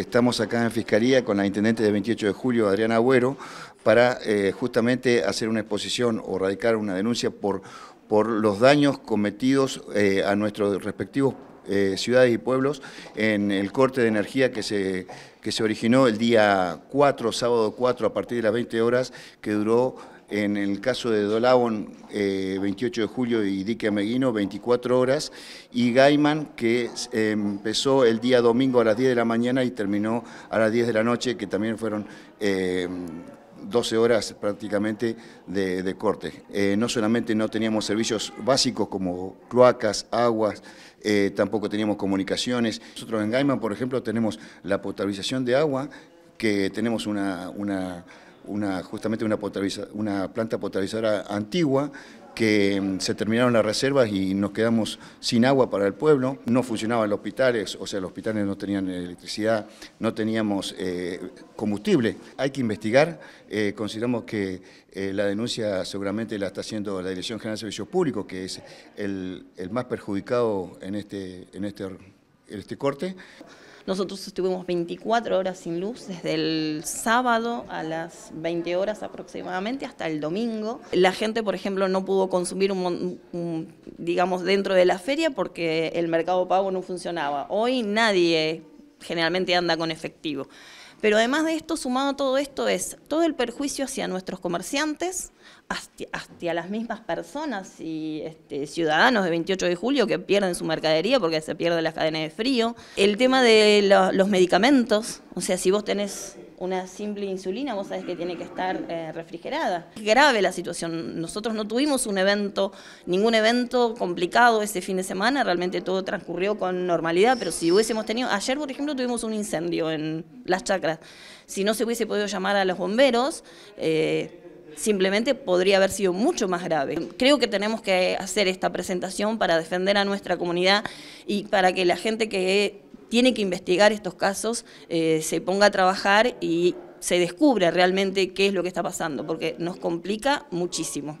estamos acá en Fiscalía con la Intendente de 28 de julio, Adriana Agüero, para eh, justamente hacer una exposición o radicar una denuncia por, por los daños cometidos eh, a nuestros respectivos eh, ciudades y pueblos en el corte de energía que se, que se originó el día 4, sábado 4, a partir de las 20 horas, que duró en el caso de Dolabón, 28 eh, de julio, y Dique Ameguino, 24 horas, y Gaiman, que eh, empezó el día domingo a las 10 de la mañana y terminó a las 10 de la noche, que también fueron... 12 eh, horas prácticamente de, corte. no solamente no teníamos servicios básicos como cloacas, aguas, tampoco teníamos comunicaciones. Nosotros en Gaiman, por ejemplo, tenemos la potabilización de agua, que tenemos una, una justamente una, una planta potabilizadora antigua que mm, se terminaron las reservas y nos quedamos sin agua para el pueblo, no funcionaban los hospitales, o sea, los hospitales no tenían electricidad, no teníamos eh, combustible. Hay que investigar, eh, consideramos que eh, la denuncia seguramente la está haciendo la Dirección General de Servicios Públicos, que es el, el más perjudicado en este, en este este corte. Nosotros estuvimos 24 horas sin luz, desde el sábado a las 20 horas aproximadamente hasta el domingo. La gente, por ejemplo, no pudo consumir, digamos, dentro de la feria porque el mercado pago no funcionaba. Hoy nadie generalmente anda con efectivo. Pero además de esto, sumado a todo esto, es todo el perjuicio hacia nuestros comerciantes, hacia, las mismas personas y este, ciudadanos de 28 de julio que pierden su mercadería porque se pierde la cadena de frío. El tema de los medicamentos, o sea, si vos tenés una simple insulina, vos sabés que tiene que estar eh, refrigerada. Es grave la situación. Nosotros no tuvimos un evento, ningún evento complicado ese fin de semana, realmente todo transcurrió con normalidad, pero si hubiésemos tenido, ayer por ejemplo tuvimos un incendio en las chacras, si no se hubiese podido llamar a los bomberos, eh, simplemente podría haber sido mucho más grave. Creo que tenemos que hacer esta presentación para defender a nuestra comunidad y para que la gente que tiene que investigar estos casos, eh, se ponga a trabajar y se descubra realmente qué es lo que está pasando, porque nos complica muchísimo.